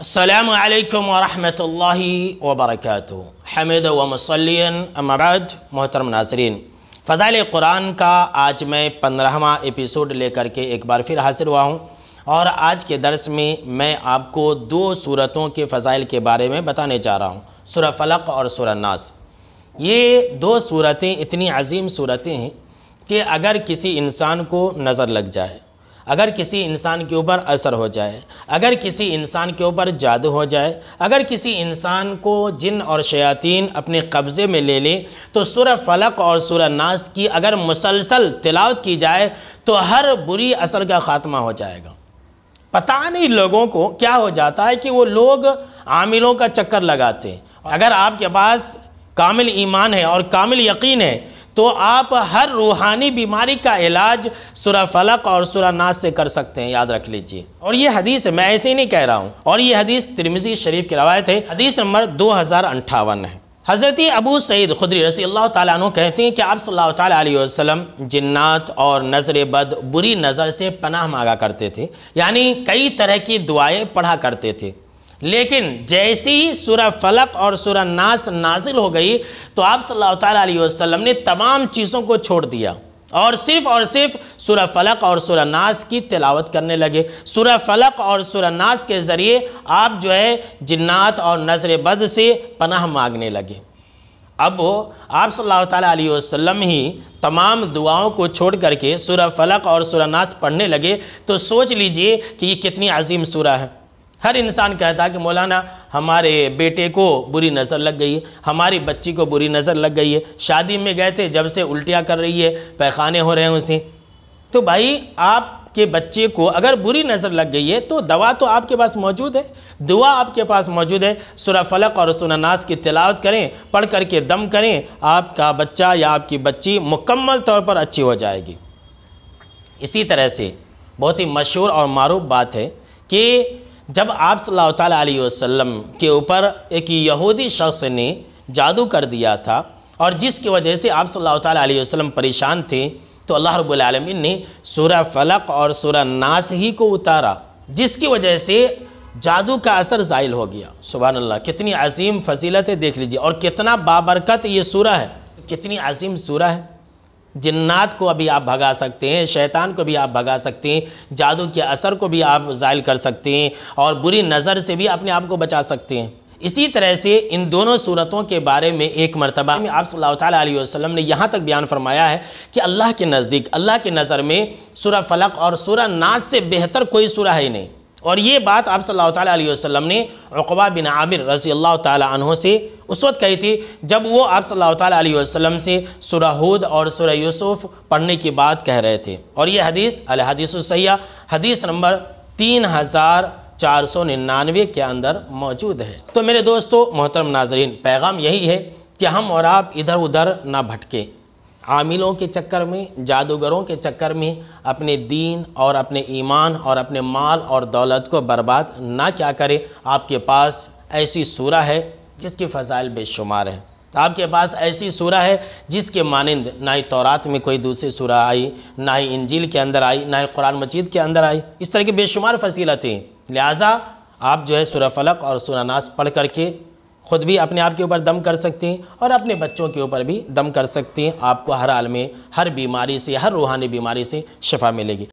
असलम वरहमल वबरक हमिद वमसलिन अमाबाद मोहतरम नासरीन फ़ाल कुरान का आज मैं पंद्रहवा एपिसोड लेकर के एक बार फिर हासिर हुआ हूँ और आज के दर्स में मैं आपको दो सूरतों के फ़ज़ाइल के बारे में बताने जा रहा हूँ सुर फ़लक और सुर नास ये दो सूरतें इतनी अजीम सूरतें हैं कि अगर किसी इंसान को नज़र लग जाए अगर किसी इंसान के ऊपर असर हो जाए अगर किसी इंसान के ऊपर जादू हो जाए अगर किसी इंसान को जिन और शयातीन अपने कब्ज़े में ले लें तो सुर फलक और सुर नास की अगर मुसलसल तिलावत की जाए तो हर बुरी असर का ख़ात्मा हो जाएगा पता नहीं लोगों को क्या हो जाता है कि वो लोग आमिलों का चक्कर लगाते हैं अगर आपके पास कामिल ईमान है और कामिल यकीन है तो आप हर रूहानी बीमारी का इलाज सुरा फलक और सुरा नास से कर सकते हैं याद रख लीजिए और ये हदीस है मैं ऐसे ही नहीं कह रहा हूँ और ये हदीस तिरमिजी शरीफ की रवायत है हदीस नंबर दो है हज़रत अबू सईद खुदरी रसी अल्लाह तु कहते हैं कि आप सल्लल्लाहु अलैहि वसल्लम जन्नात और नज़र बद बुरी नज़र से पनाह मांगा करते थे यानी कई तरह की दुआएं पढ़ा करते थे लेकिन जैसे ही सूर्य फलक और सूर्य नास नाजिल हो गई तो आप सल्लल्लाहु अलैहि वसल्लम ने तमाम चीज़ों को छोड़ दिया और सिर्फ और सिर्फ सूर्य फलक और सूर्य नास की तिलावत करने लगे सूर्य फलक और सूर्य नास के ज़रिए आप जो है जिन्नात और नजर बद से पनाह मांगने लगे अब आप सल्लल्लाहु अलैहि वसल्लम ही तमाम दुआओं को छोड़ करके सूर्य फलक और सूर्य नास पढ़ने लगे तो सोच लीजिए कि ये कितनी अजीम सूरह है हर इंसान कहता है कि मौलाना हमारे बेटे को बुरी नज़र लग गई है हमारी बच्ची को बुरी नज़र लग गई है शादी में गए थे जब से उल्टियाँ कर रही है पैखाने हो रहे हैं उसे तो भाई आपके बच्चे को अगर बुरी नज़र लग गई है तो दवा तो आपके पास मौजूद है दुआ आपके पास मौजूद है सुरा फलक और सुनानास की तिलावत करें पढ़ कर के दम करें आपका बच्चा या आपकी बच्ची मुकम्मल तौर पर अच्छी हो जाएगी इसी तरह से बहुत ही मशहूर और मरूफ बात है कि जब आप सल्ला वसम के ऊपर एक यहूदी शख्स ने जादू कर दिया था और जिसकी वजह से आप सल्ला वसम परेशान थे तो अल्लाह रबालमीन ने सूर्य फलक और सूर्य नास ही को उतारा जिसकी वजह से जादू का असर ज़ायल हो गया सुबह अल्लाह कितनी अजीम फजीलतें देख लीजिए और कितना बाबरकत ये सूर है कितनी अजीम सूरा है जिन्नात को अभी आप भगा सकते हैं शैतान को भी आप भगा सकते हैं जादू के असर को भी आप ज़ायल कर सकते हैं और बुरी नज़र से भी अपने आप को बचा सकते हैं इसी तरह से इन दोनों सूरतों के बारे में एक मरतबा में आप सल्लल्लाहु अलैहि वसल्लम ने यहाँ तक बयान फरमाया है कि अल्लाह के नज़दीक अल्लाह के नज़र में सूरह फलक और सूरह नाज से बेहतर कोई सूरह ही नहीं और ये बात आप सल्लल्लाहु अलैहि वसल्लम ने अकबा बिन आमिर रजी अल्लाह तहों से उस वक्त कही थी जब वो आप सल्लल्लाहु अलैहि वसल्लम से सुरहूद और सुर यूसुफ पढ़ने की बात कह रहे थे और ये हदीस अलहदीसैया हदीस नंबर तीन हज़ार चार सौ निन्यानवे के अंदर मौजूद है तो मेरे दोस्तों मोहतरम नाजरीन पैगाम यही है कि हम और आप इधर उधर ना भटकें आमिलों के चक्कर में जादूगरों के चक्कर में अपने दीन और अपने ईमान और अपने माल और दौलत को बर्बाद ना क्या करें आपके पास ऐसी सूरा है जिसकी फ़जाइल बेशुमार है आपके पास ऐसी सूरा है जिसके मानंद ना ही तौरात में कोई दूसरी सूरा आई ना ही इंजील के अंदर आई ना ही कुरान मजीद के अंदर आई इस तरह की बेशुमार फसीलतें लिहाजा आप जो है सूर्य फलक और सूर्य नास पढ़ करके खुद भी अपने आप के ऊपर दम कर सकती हैं और अपने बच्चों के ऊपर भी दम कर सकती हैं आपको हर हाल में हर बीमारी से हर रूहानी बीमारी से शफा मिलेगी